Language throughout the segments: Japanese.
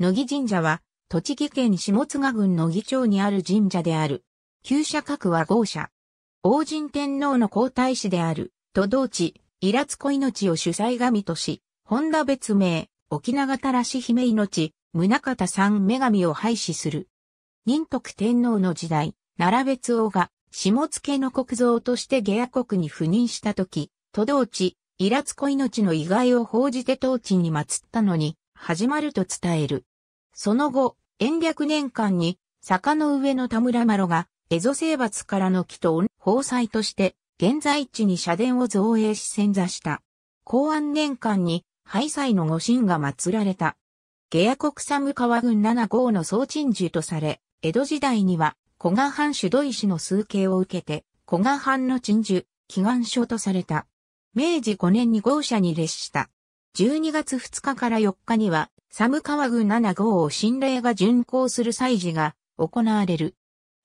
野木神社は、栃木県下津賀郡野木町にある神社である。旧社格は豪社。王神天皇の皇太子である、都道地、イラツコ命を主催神とし、本田別名、沖永たらし姫命、宗方三女神を廃止する。仁徳天皇の時代、奈良別王が、下津家の国蔵として下野国に赴任した時、都道地、イラツコ命の遺骸を報じて当地に祀ったのに、始まると伝える。その後、延暦年間に、坂の上の田村麻呂が、蝦夷征伐からの祈祷、法祭として、現在地に社殿を造営し潜座した。公安年間に、廃祭の御神が祀られた。下野国寒川郡七号の総鎮守とされ、江戸時代には、古賀藩主土石の数形を受けて、古賀藩の鎮守、祈願所とされた。明治5年に豪舎に列した。12月2日から4日には、寒川郡7号を神霊が巡行する祭事が行われる。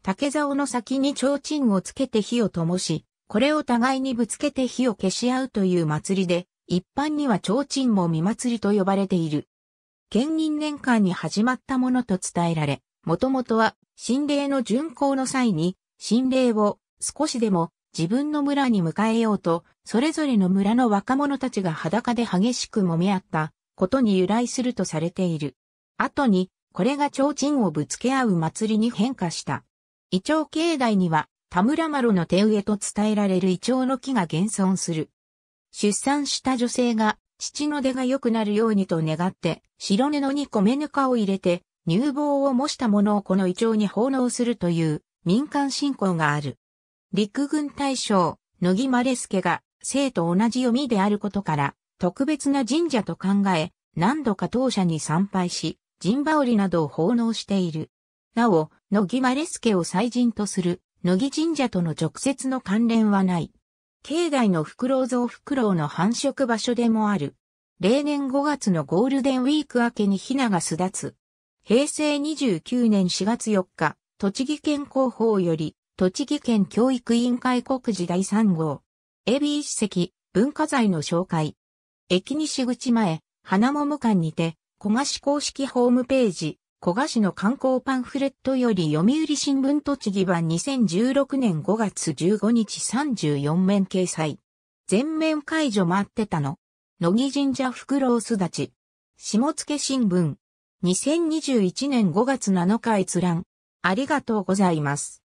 竹竿の先に提灯をつけて火を灯し、これを互いにぶつけて火を消し合うという祭りで、一般には提灯も見祭りと呼ばれている。県民年間に始まったものと伝えられ、もともとは、神霊の巡行の際に、神霊を少しでも自分の村に迎えようと、それぞれの村の若者たちが裸で激しく揉み合ったことに由来するとされている。後に、これが提灯をぶつけ合う祭りに変化した。イチョウ境内には、田村麻呂の手植えと伝えられるイチョウの木が現存する。出産した女性が、父の出が良くなるようにと願って、白布に米ぬかを入れて、乳房を模したものをこのイチョウに奉納するという民間信仰がある。陸軍大将、野木マレスケが、生と同じ読みであることから、特別な神社と考え、何度か当社に参拝し、神馬織などを奉納している。なお、野木マレスケを祭神とする、野木神社との直接の関連はない。境内の袋像袋の繁殖場所でもある。例年5月のゴールデンウィーク明けにヒナが巣立つ。平成29年4月4日、栃木県広報より、栃木県教育委員会告示第3号。ビー史跡、文化財の紹介。駅西口前、花桃館にて、小賀市公式ホームページ、小賀市の観光パンフレットより読売新聞栃木版2016年5月15日34面掲載。全面解除待ってたの。野木神社福郎すち。下付新聞。2021年5月7日閲覧。ありがとうございます。